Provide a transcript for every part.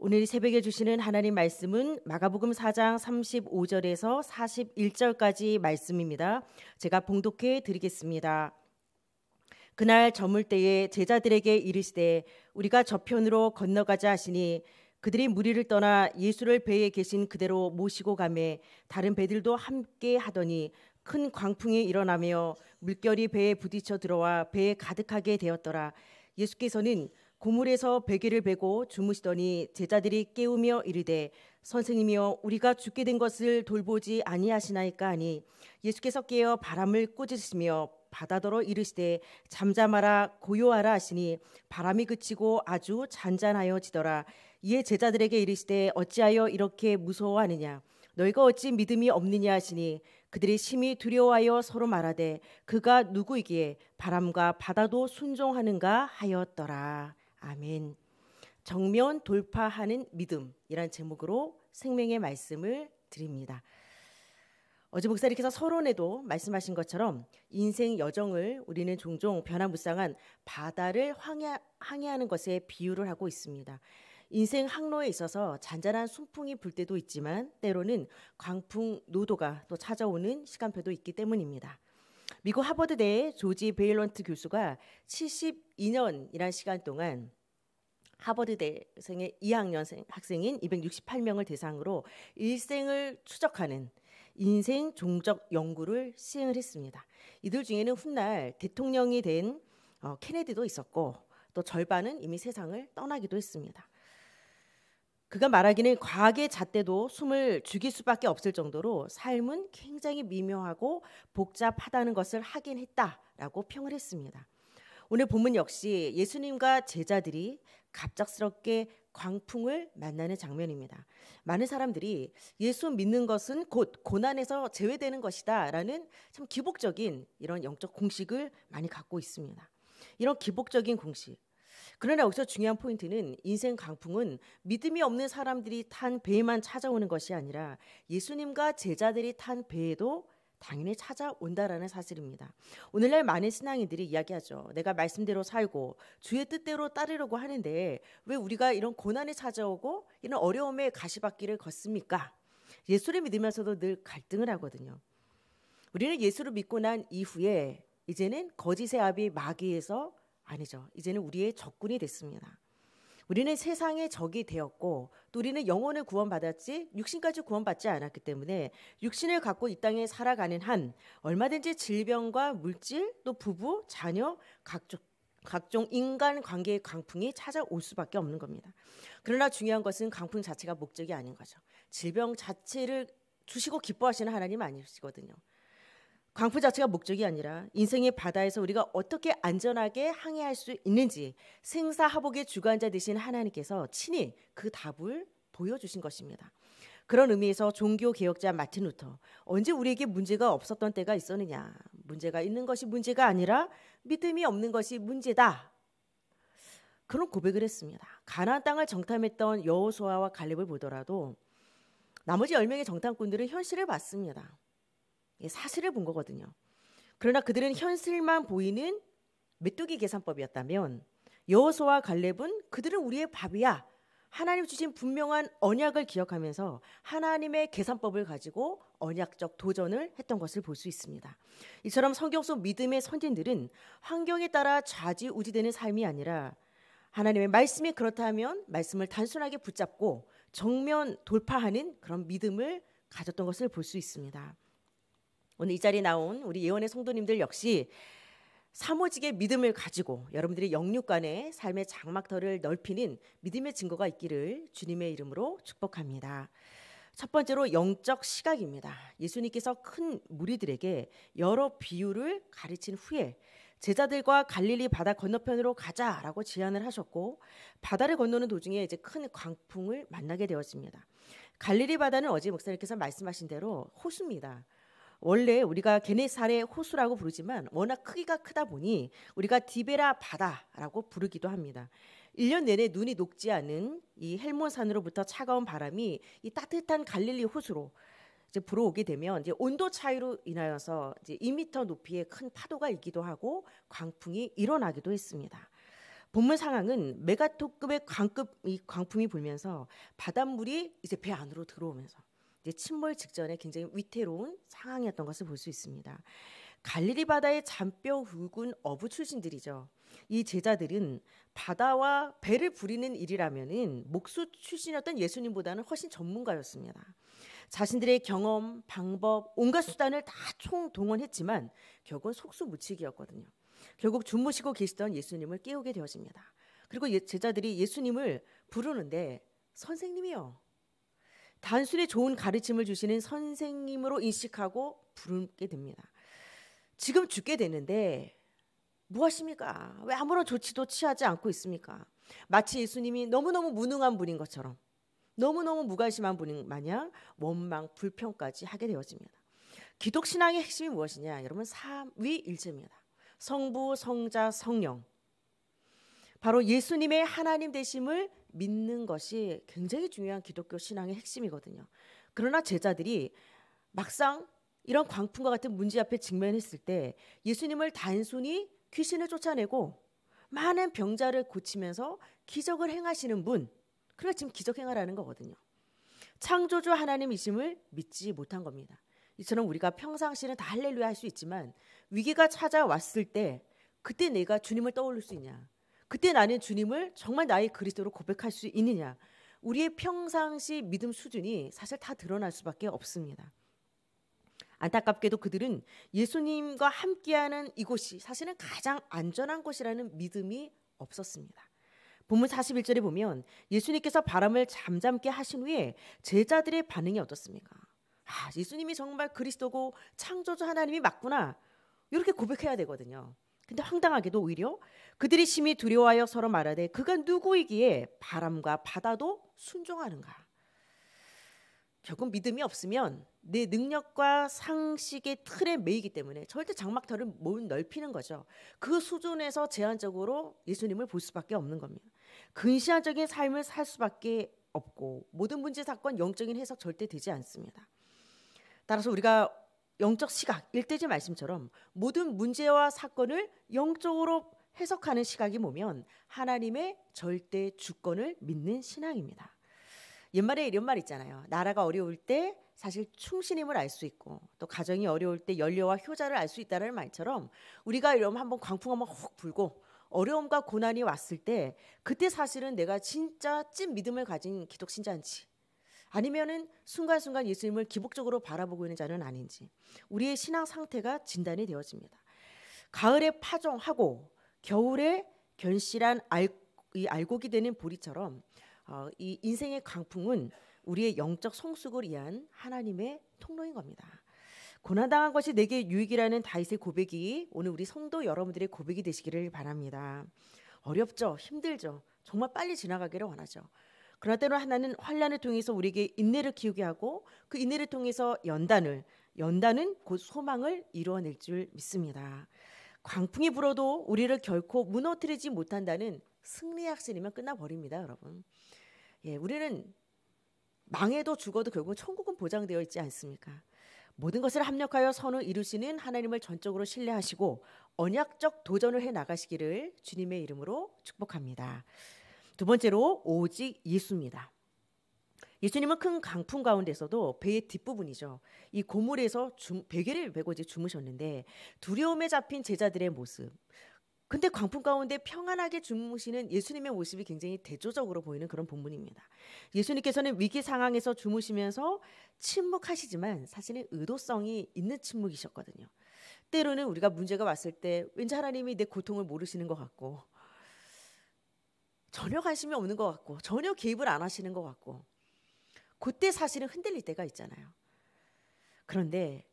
오늘 새벽에 주시는 하나님 말씀은 마가복음 4장 35절에서 41절까지 말씀입니다. 제가 봉독해 드리겠습니다. 그날 저물 때에 제자들에게 이르시되 우리가 저편으로 건너가자 하시니 그들이 무리를 떠나 예수를 배에 계신 그대로 모시고 가매 다른 배들도 함께 하더니 큰 광풍이 일어나며 물결이 배에 부딪혀 들어와 배에 가득하게 되었더라. 예수께서는 고물에서 베개를 베고 주무시더니 제자들이 깨우며 이르되 선생님이여 우리가 죽게 된 것을 돌보지 아니하시나이까 하니 예수께서 깨어 바람을 꽂으시며 바다더러 이르시되 잠잠하라 고요하라 하시니 바람이 그치고 아주 잔잔하여지더라 이에 제자들에게 이르시되 어찌하여 이렇게 무서워하느냐 너희가 어찌 믿음이 없느냐 하시니 그들이 심히 두려워하여 서로 말하되 그가 누구이기에 바람과 바다도 순종하는가 하였더라 아멘. 정면 돌파하는 믿음이란 제목으로 생명의 말씀을 드립니다. 어제 목사님께서 서론에도 말씀하신 것처럼 인생 여정을 우리는 종종 변화무쌍한 바다를 항해, 하는 것에 비유를 하고 있습니다. 인생 항로에 있어서 잔잔한 순풍이 불 때도 있지만 때로는 광풍 노도가 또 찾아오는 시간표도 있기 때문입니다. 미국 하버드대 조지 베일런트 교수가 72년이라는 시간 동안 하버드대생의 2학년 학생인 268명을 대상으로 일생을 추적하는 인생 종적 연구를 시행을 했습니다. 이들 중에는 훗날 대통령이 된 어, 케네디도 있었고 또 절반은 이미 세상을 떠나기도 했습니다. 그가 말하기는 과학의 잣대도 숨을 죽일 수밖에 없을 정도로 삶은 굉장히 미묘하고 복잡하다는 것을 확인했다라고 평을 했습니다. 오늘 본문 역시 예수님과 제자들이 갑작스럽게 광풍을 만나는 장면입니다. 많은 사람들이 예수 믿는 것은 곧 고난에서 제외되는 것이다라는 참 기복적인 이런 영적 공식을 많이 갖고 있습니다. 이런 기복적인 공식 그러나 여기서 중요한 포인트는 인생 강풍은 믿음이 없는 사람들이 탄 배에만 찾아오는 것이 아니라 예수님과 제자들이 탄 배에도 당연히 찾아온다라는 사실입니다. 오늘날 많은 신앙인들이 이야기하죠. 내가 말씀대로 살고 주의 뜻대로 따르려고 하는데 왜 우리가 이런 고난에 찾아오고 이런 어려움의 가시밭길을 걷습니까? 예수를 믿으면서도 늘 갈등을 하거든요. 우리는 예수를 믿고 난 이후에 이제는 거짓의 압이 마귀에서 아니죠. 이제는 우리의 적군이 됐습니다. 우리는 세상의 적이 되었고 또 우리는 영혼을 구원받았지 육신까지 구원받지 않았기 때문에 육신을 갖고 이 땅에 살아가는 한 얼마든지 질병과 물질 또 부부 자녀 각종 각종 인간 관계의 강풍이 찾아올 수밖에 없는 겁니다. 그러나 중요한 것은 강풍 자체가 목적이 아닌 거죠. 질병 자체를 주시고 기뻐하시는 하나님 아니시거든요. 광포 자체가 목적이 아니라 인생의 바다에서 우리가 어떻게 안전하게 항해할 수 있는지 생사하복의 주관자 되신 하나님께서 친히 그 답을 보여주신 것입니다. 그런 의미에서 종교 개혁자 마틴 루터 언제 우리에게 문제가 없었던 때가 있었느냐 문제가 있는 것이 문제가 아니라 믿음이 없는 것이 문제다 그런 고백을 했습니다. 가나안 땅을 정탐했던 여호수아와 갈렙을 보더라도 나머지 10명의 정탐꾼들은 현실을 봤습니다. 예, 사실을 본 거거든요. 그러나 그들은 현실만 보이는 메뚜기 계산법이었다면 여호수와 갈렙은 그들은 우리의 밥이야. 하나님 주신 분명한 언약을 기억하면서 하나님의 계산법을 가지고 언약적 도전을 했던 것을 볼 수 있습니다. 이처럼 성경 속 믿음의 선진들은 환경에 따라 좌지우지되는 삶이 아니라 하나님의 말씀이 그렇다면 말씀을 단순하게 붙잡고 정면 돌파하는 그런 믿음을 가졌던 것을 볼 수 있습니다. 오늘 이 자리에 나온 우리 예원의 성도님들 역시 사모직의 믿음을 가지고 여러분들이영육간에 삶의 장막터를 넓히는 믿음의 증거가 있기를 주님의 이름으로 축복합니다. 첫 번째로 영적 시각입니다. 예수님께서 큰 무리들에게 여러 비유를 가르친 후에 제자들과 갈릴리 바다 건너편으로 가자라고 제안을 하셨고 바다를 건너는 도중에 이제 큰 광풍을 만나게 되었습니다. 갈릴리 바다는 어제 목사님께서 말씀하신 대로 호수입니다. 원래 우리가 게네살의 호수라고 부르지만 워낙 크기가 크다 보니 우리가 디베라 바다라고 부르기도 합니다. 1년 내내 눈이 녹지 않은 이 헬몬산으로부터 차가운 바람이 이 따뜻한 갈릴리 호수로 이제 불어오게 되면 이제 온도 차이로 인하여서 이제 2미터 높이의 큰 파도가 있기도 하고 광풍이 일어나기도 했습니다. 본문 상황은 메가톤급의 광급 이 광풍이 불면서 바닷물이 이제 배 안으로 들어오면서 이제 침몰 직전에 굉장히 위태로운 상황이었던 것을 볼 수 있습니다. 갈릴리 바다의 잔뼈 굵은 어부 출신들이죠. 이 제자들은 바다와 배를 부리는 일이라면은 목수 출신이었던 예수님보다는 훨씬 전문가였습니다. 자신들의 경험, 방법, 온갖 수단을 다 총동원했지만 결국은 속수무책이었거든요. 결국 주무시고 계시던 예수님을 깨우게 되어집니다. 그리고 예, 제자들이 예수님을 부르는데 선생님이요. 단순히 좋은 가르침을 주시는 선생님으로 인식하고 부르게 됩니다. 지금 죽게 되는데 무엇입니까? 뭐 왜 아무런 조치도 취하지 않고 있습니까? 마치 예수님이 너무너무 무능한 분인 것처럼 너무너무 무관심한 분인 마냥 원망, 불평까지 하게 되어집니다. 기독신앙의 핵심이 무엇이냐? 여러분, 삼위일체입니다. 성부, 성자, 성령. 바로 예수님의 하나님 되심을 믿는 것이 굉장히 중요한 기독교 신앙의 핵심이거든요. 그러나 제자들이 막상 이런 광풍과 같은 문제 앞에 직면했을 때 예수님을 단순히 귀신을 쫓아내고 많은 병자를 고치면서 기적을 행하시는 분, 그래니 그러니까 지금 기적 행하라는 거거든요. 창조주 하나님이심을 믿지 못한 겁니다. 이처럼 우리가 평상시는 다 할렐루야 할 수 있지만 위기가 찾아왔을 때 그때 내가 주님을 떠올릴 수 있냐? 그때 나는 주님을 정말 나의 그리스도로 고백할 수 있느냐. 우리의 평상시 믿음 수준이 사실 다 드러날 수밖에 없습니다. 안타깝게도 그들은 예수님과 함께하는 이곳이 사실은 가장 안전한 곳이라는 믿음이 없었습니다. 본문 41절에 보면 예수님께서 바람을 잠잠게 하신 후에 제자들의 반응이 어떻습니까? 아, 예수님이 정말 그리스도고 창조주 하나님이 맞구나. 이렇게 고백해야 되거든요. 근데 황당하게도 오히려 그들이 심히 두려워하여 서로 말하되 그가 누구이기에 바람과 바다도 순종하는가. 결국 믿음이 없으면 내 능력과 상식의 틀에 매이기 때문에 절대 장막터를 못 넓히는 거죠. 그 수준에서 제한적으로 예수님을 볼 수밖에 없는 겁니다. 근시안적인 삶을 살 수밖에 없고 모든 문제 사건 영적인 해석 절대 되지 않습니다. 따라서 우리가 영적 시각, 일대지 말씀처럼 모든 문제와 사건을 영적으로 해석하는 시각이 보면 하나님의 절대 주권을 믿는 신앙입니다. 옛말에 이런 말 있잖아요. 나라가 어려울 때 사실 충신임을 알 수 있고 또 가정이 어려울 때 연료와 효자를 알 수 있다는 말처럼 우리가 이러 한번 광풍 한번 확 불고 어려움과 고난이 왔을 때 그때 사실은 내가 진짜 찐 믿음을 가진 기독신자인지 아니면은 순간순간 예수님을 기복적으로 바라보고 있는 자는 아닌지 우리의 신앙 상태가 진단이 되어집니다. 가을에 파종하고 겨울에 견실한 알, 이 알곡이 되는 보리처럼 어, 이 인생의 강풍은 우리의 영적 성숙을 위한 하나님의 통로인 겁니다. 고난당한 것이 내게 유익이라는 다윗의 고백이 오늘 우리 성도 여러분들의 고백이 되시기를 바랍니다. 어렵죠, 힘들죠. 정말 빨리 지나가기를 원하죠. 그러나 때로 하나는 환란을 통해서 우리에게 인내를 키우게 하고 그 인내를 통해서 연단을 연단은 곧 소망을 이루어낼 줄 믿습니다. 광풍이 불어도 우리를 결코 무너뜨리지 못한다는 승리 확신이면 끝나버립니다, 여러분. 예, 우리는 망해도 죽어도 결국 천국은 보장되어 있지 않습니까? 모든 것을 합력하여 선을 이루시는 하나님을 전적으로 신뢰하시고 언약적 도전을 해 나가시기를 주님의 이름으로 축복합니다. 두 번째로 오직 예수입니다. 예수님은 큰 강풍 가운데서도 배의 뒷부분이죠. 이 고물에서 주, 베개를 메고 이제 주무셨는데 두려움에 잡힌 제자들의 모습. 근데 강풍 가운데 평안하게 주무시는 예수님의 모습이 굉장히 대조적으로 보이는 그런 본문입니다. 예수님께서는 위기 상황에서 주무시면서 침묵하시지만 사실은 의도성이 있는 침묵이셨거든요. 때로는 우리가 문제가 왔을 때 왠지 하나님이 내 고통을 모르시는 것 같고 전혀 관심이 없는 것 같고 전혀 개입을 안 하시는 것 같고 그때 사실은 흔들릴 때가 있잖아요. 그런데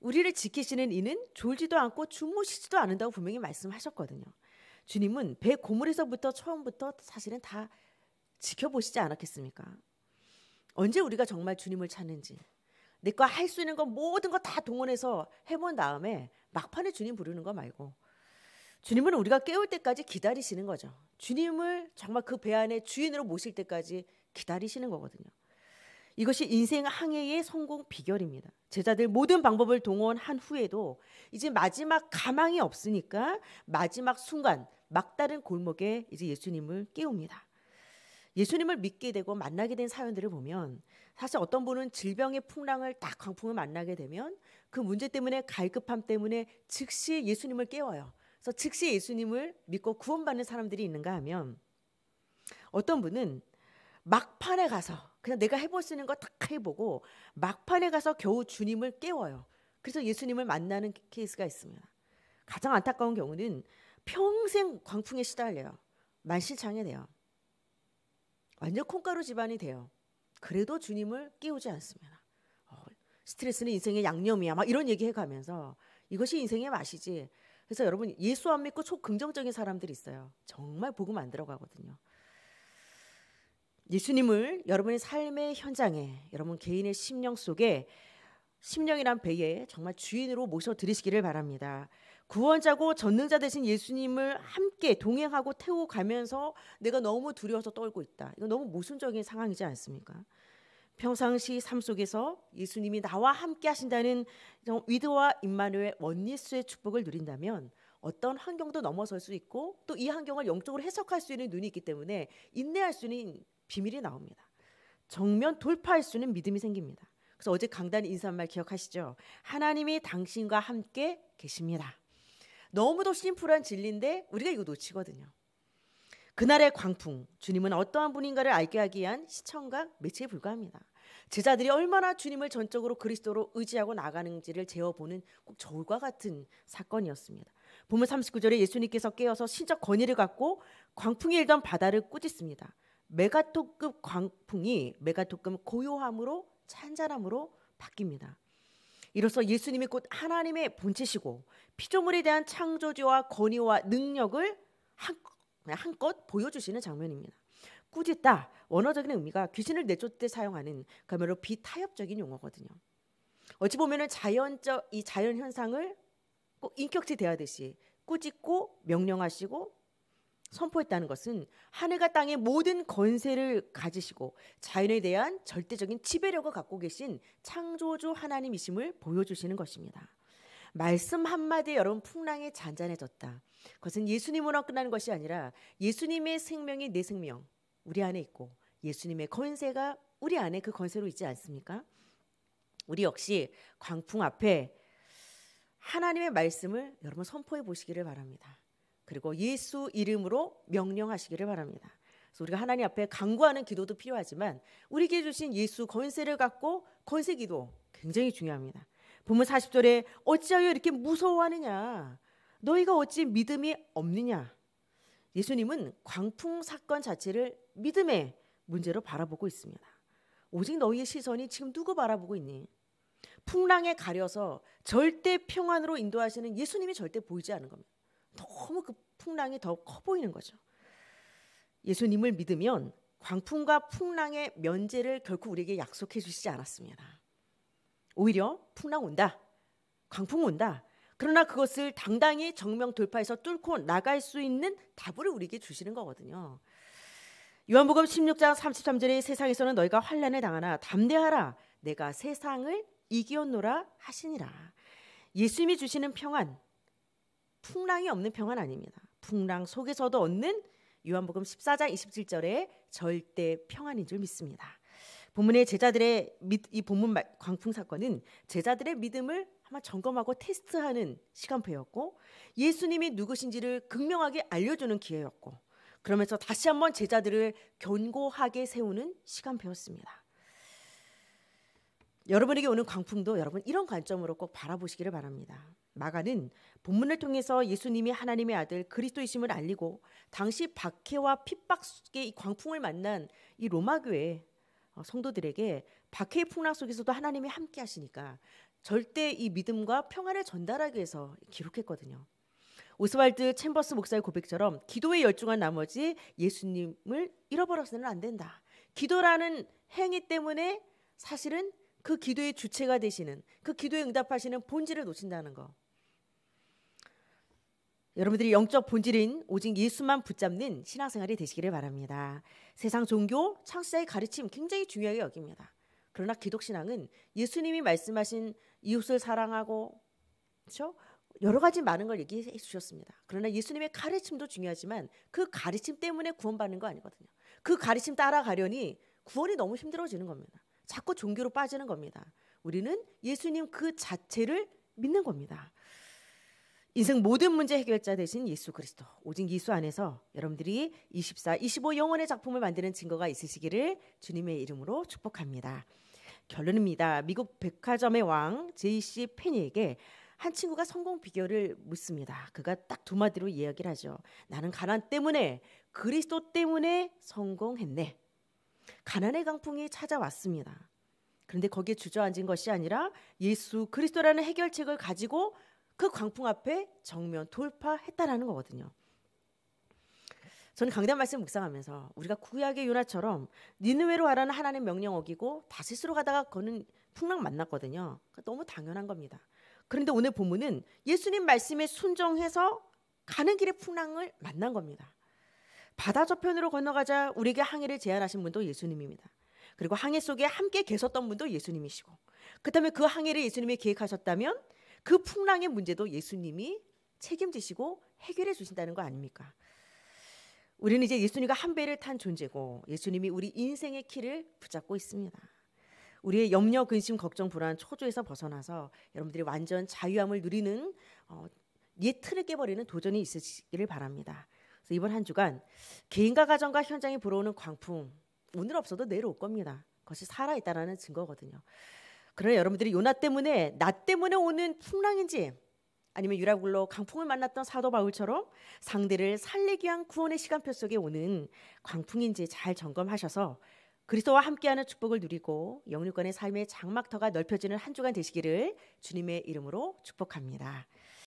우리를 지키시는 이는 졸지도 않고 주무시지도 않는다고 분명히 말씀하셨거든요. 주님은 배 고물에서부터 처음부터 사실은 다 지켜보시지 않았겠습니까? 언제 우리가 정말 주님을 찾는지 내가할 수 있는 건 모든 거 다 동원해서 해본 다음에 막판에 주님 부르는 거 말고 주님은 우리가 깨울 때까지 기다리시는 거죠. 주님을 정말 그 배 안에 주인으로 모실 때까지 기다리시는 거거든요. 이것이 인생 항해의 성공 비결입니다. 제자들 모든 방법을 동원한 후에도 이제 마지막 가망이 없으니까 마지막 순간 막다른 골목에 이제 예수님을 깨웁니다. 예수님을 믿게 되고 만나게 된 사연들을 보면 사실 어떤 분은 질병의 풍랑을 딱 강풍을 만나게 되면 그 문제 때문에 갈급함 때문에 즉시 예수님을 깨워요. 그래서 즉시 예수님을 믿고 구원받는 사람들이 있는가 하면 어떤 분은 막판에 가서 그냥 내가 해볼 수 있는 거다 해보고 막판에 가서 겨우 주님을 깨워요. 그래서 예수님을 만나는 케이스가 있습니다. 가장 안타까운 경우는 평생 광풍에 시달려요. 만신창이 돼요. 완전 콩가루 집안이 돼요. 그래도 주님을 깨우지 않습니다. 어, 스트레스는 인생의 양념이야. 막 이런 얘기 해가면서 이것이 인생의 맛이지. 그래서 여러분 예수 안 믿고 초긍정적인 사람들이 있어요. 정말 복음 안 들어가거든요. 예수님을 여러분의 삶의 현장에 여러분 개인의 심령 속에 심령이란 배에 정말 주인으로 모셔드리시기를 바랍니다. 구원자고 전능자 되신 예수님을 함께 동행하고 태우고 가면서 내가 너무 두려워서 떨고 있다. 이거 너무 모순적인 상황이지 않습니까? 평상시 삶 속에서 예수님이 나와 함께 하신다는 위드와 임마누의 원리스의 축복을 누린다면 어떤 환경도 넘어설 수 있고 또 이 환경을 영적으로 해석할 수 있는 눈이 있기 때문에 인내할 수 있는 비밀이 나옵니다. 정면 돌파할 수 있는 믿음이 생깁니다. 그래서 어제 강단 인사말 기억하시죠? 하나님이 당신과 함께 계십니다. 너무도 심플한 진리인데 우리가 이거 놓치거든요. 그날의 광풍, 주님은 어떠한 분인가를 알게 하기 위한 시청각 매체에 불과합니다. 제자들이 얼마나 주님을 전적으로 그리스도로 의지하고 나가는지를 재어보는 꼭 저울과 같은 사건이었습니다. 보면 39절에 예수님께서 깨어서 신적 권위를 갖고 광풍이 일던 바다를 꾸짖습니다. 메가톤급 광풍이 메가톤급 고요함으로 찬잔함으로 바뀝니다. 이로써 예수님이 곧 하나님의 본체시고 피조물에 대한 창조주와 권위와 능력을 한 한껏 보여주시는 장면입니다. 꾸짖다 원어적인 의미가 귀신을 내쫓을 사용하는 그야말로 비타협적인 용어거든요. 어찌 보면은 자연적 이 자연 현상을 꼭 인격체 대하듯이 꾸짖고 명령하시고 선포했다는 것은 하늘과 땅의 모든 건세를 가지시고 자연에 대한 절대적인 지배력을 갖고 계신 창조주 하나님이심을 보여주시는 것입니다. 말씀 한마디에 여러분 풍랑이 잔잔해졌다. 그것은 예수님으로 끝나는 것이 아니라 예수님의 생명이 내 생명, 우리 안에 있고 예수님의 권세가 우리 안에 그 권세로 있지 않습니까? 우리 역시 광풍 앞에 하나님의 말씀을 여러분 선포해 보시기를 바랍니다. 그리고 예수 이름으로 명령하시기를 바랍니다. 그래서 우리가 하나님 앞에 강구하는 기도도 필요하지만 우리에게 주신 예수 권세를 갖고 권세 기도 굉장히 중요합니다. 부모 40절에 어찌하여 이렇게 무서워하느냐? 너희가 어찌 믿음이 없느냐? 예수님은 광풍 사건 자체를 믿음의 문제로 바라보고 있습니다. 오직 너희의 시선이 지금 누구 바라보고 있니? 풍랑에 가려서 절대 평안으로 인도하시는 예수님이 절대 보이지 않은 겁니다. 너무 그 풍랑이 더 커 보이는 거죠. 예수님을 믿으면 광풍과 풍랑의 면제를 결코 우리에게 약속해 주시지 않았습니다. 오히려 풍랑 온다. 강풍 온다. 그러나 그것을 당당히 정명 돌파해서 뚫고 나갈 수 있는 답을 우리에게 주시는 거거든요. 요한복음 16장 33절에 세상에서는 너희가 환란에 당하나 담대하라 내가 세상을 이기었노라 하시니라. 예수님이 주시는 평안 풍랑이 없는 평안 아닙니다. 풍랑 속에서도 얻는 요한복음 14장 27절의 절대 평안인 줄 믿습니다. 본문의 제자들의 이 본문 광풍 사건은 제자들의 믿음을 아마 점검하고 테스트하는 시간표였고 예수님이 누구신지를 극명하게 알려주는 기회였고 그러면서 다시 한번 제자들을 견고하게 세우는 시간표였습니다. 여러분에게 오는 광풍도 여러분 이런 관점으로 꼭 바라보시기를 바랍니다. 마가는 본문을 통해서 예수님이 하나님의 아들 그리스도이심을 알리고 당시 박해와 핍박 속에 이 광풍을 만난 이 로마 교회 어, 성도들에게 박해의 풍랑 속에서도 하나님이 함께 하시니까 절대 이 믿음과 평안을 전달하기 위해서 기록했거든요. 오스왈드 챔버스 목사의 고백처럼 기도에 열중한 나머지 예수님을 잃어버려서는 안 된다. 기도라는 행위 때문에 사실은 그 기도의 주체가 되시는 그 기도에 응답하시는 본질을 놓친다는 거. 여러분들이 영적 본질인 오직 예수만 붙잡는 신앙생활이 되시기를 바랍니다. 세상 종교, 창세의 가르침 굉장히 중요하게 여깁니다. 그러나 기독신앙은 예수님이 말씀하신 이웃을 사랑하고 그렇죠? 여러 가지 많은 걸 얘기해 주셨습니다. 그러나 예수님의 가르침도 중요하지만 그 가르침 때문에 구원받는 거 아니거든요. 그 가르침 따라가려니 구원이 너무 힘들어지는 겁니다. 자꾸 종교로 빠지는 겁니다. 우리는 예수님 그 자체를 믿는 겁니다. 인생 모든 문제 해결자 대신 예수 그리스도 오직 예수 안에서 여러분들이 24, 25 영원의 작품을 만드는 증거가 있으시기를 주님의 이름으로 축복합니다. 결론입니다. 미국 백화점의 왕 제이씨 페니에게 한 친구가 성공 비결을 묻습니다. 그가 딱 두 마디로 이야기를 하죠. 나는 가난 때문에 그리스도 때문에 성공했네. 가난의 강풍이 찾아왔습니다. 그런데 거기에 주저앉은 것이 아니라 예수 그리스도라는 해결책을 가지고 그 광풍 앞에 정면 돌파했다라는 거거든요. 저는 강단 말씀 묵상하면서 우리가 구약의 요나처럼 니느웨로 하라는 하나님 명령 어기고 다시스로 가다가 거는 풍랑 만났거든요. 그러니까 너무 당연한 겁니다. 그런데 오늘 본문은 예수님 말씀에 순종해서 가는 길에 풍랑을 만난 겁니다. 바다 저편으로 건너가자 우리에게 항해를 제안하신 분도 예수님입니다. 그리고 항해 속에 함께 계셨던 분도 예수님이시고 그다음에 그 항해를 예수님이 계획하셨다면 그 풍랑의 문제도 예수님이 책임지시고 해결해 주신다는 거 아닙니까? 우리는 이제 예수님과 한 배를 탄 존재고 예수님이 우리 인생의 키를 붙잡고 있습니다. 우리의 염려, 근심, 걱정, 불안, 초조에서 벗어나서 여러분들이 완전 자유함을 누리는 어, 옛 틀을 깨버리는 도전이 있으시기를 바랍니다. 그래서 이번 한 주간 개인과 가정과 현장에 불어오는 광풍 오늘 없어도 내일 올 겁니다. 그것이 살아있다는 증거거든요. 그러나 여러분들이 요나 때문에 나 때문에 오는 풍랑인지 아니면 유라굴로 강풍을 만났던 사도 바울처럼 상대를 살리기 위한 구원의 시간표 속에 오는 광풍인지 잘 점검하셔서 그리스도와 함께하는 축복을 누리고 영육권의 삶의 장막터가 넓혀지는 한 주간 되시기를 주님의 이름으로 축복합니다.